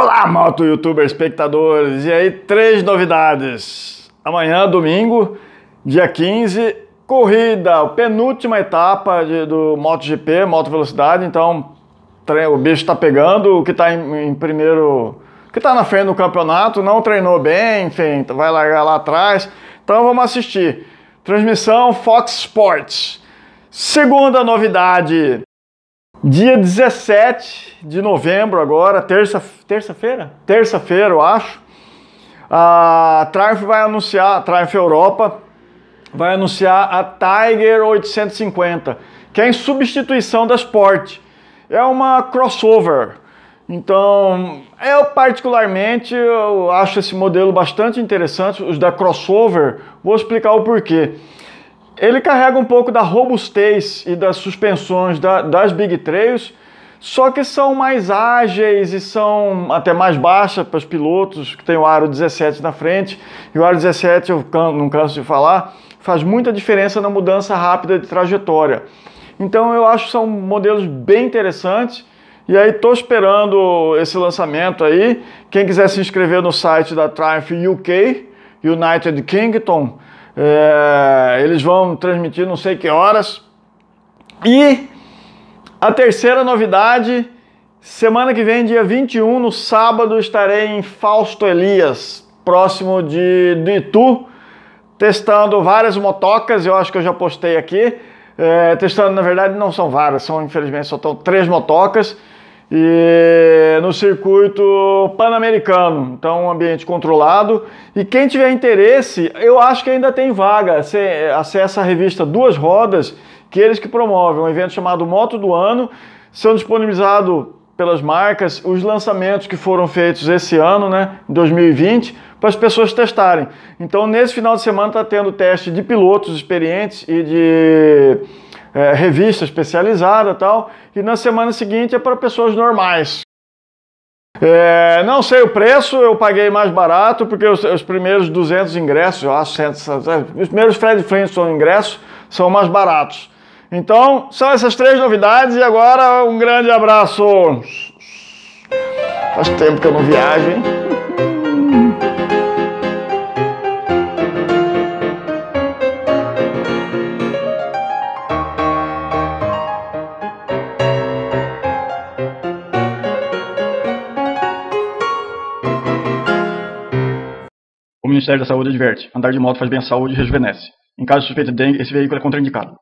Olá, moto youtuber espectadores! E aí, três novidades. Amanhã, domingo, dia 15, corrida, penúltima etapa de, do MotoGP, Moto Velocidade. Então, o bicho está pegando, o que está em, em, primeiro. O que está na frente do campeonato não treinou bem, enfim, tá, vai largar lá atrás. Então vamos assistir. Transmissão Fox Sports. Segunda novidade: Dia 17 de novembro agora, terça, terça-feira? Terça-feira, eu acho. A Triumph vai anunciar, a Triumph Europa vai anunciar a Tiger 850, que é em substituição da Sport. É uma crossover. Então, eu particularmente eu acho esse modelo bastante interessante, os da crossover. Vou explicar o porquê. Ele carrega um pouco da robustez e das suspensões da, das Big Trails, só que são mais ágeis e são até mais baixas para os pilotos que tem o aro 17 na frente. E o aro 17, eu não canso de falar, faz muita diferença na mudança rápida de trajetória. Então eu acho que são modelos bem interessantes. E aí estou esperando esse lançamento aí. Quem quiser se inscrever no site da Triumph UK, United Kingdom, é, eles vão transmitir não sei que horas. E a terceira novidade, semana que vem, dia 21, no sábado, estarei em Fausto Elias, próximo de, de Itu, testando várias motocas, eu acho que eu já postei aqui. É, testando, na verdade, não são várias, são infelizmente só estão três motocas. E no circuito pan-americano. Então, um ambiente controlado. E quem tiver interesse, eu acho que ainda tem vaga. Você acessa a revista Duas Rodas, que eles que promovem um evento chamado Moto do Ano. São disponibilizados pelas marcas os lançamentos que foram feitos esse ano, né, 2020, para as pessoas testarem. Então, nesse final de semana está tendo teste de pilotos experientes e de é, revista especializada tal. E na semana seguinte é para pessoas normais, é, não sei o preço, eu paguei mais barato, porque os, os primeiros 200 ingressos, eu acho, 100, 100, 100, os primeiros Fred Flintstone ingressos são mais baratos. Então, são essas três novidades e agora um grande abraço. Faz tempo que eu não viajo, hein? O Ministério da Saúde adverte: andar de moto faz bem à saúde e rejuvenesce. Em caso de suspeita de dengue, esse veículo é contraindicado.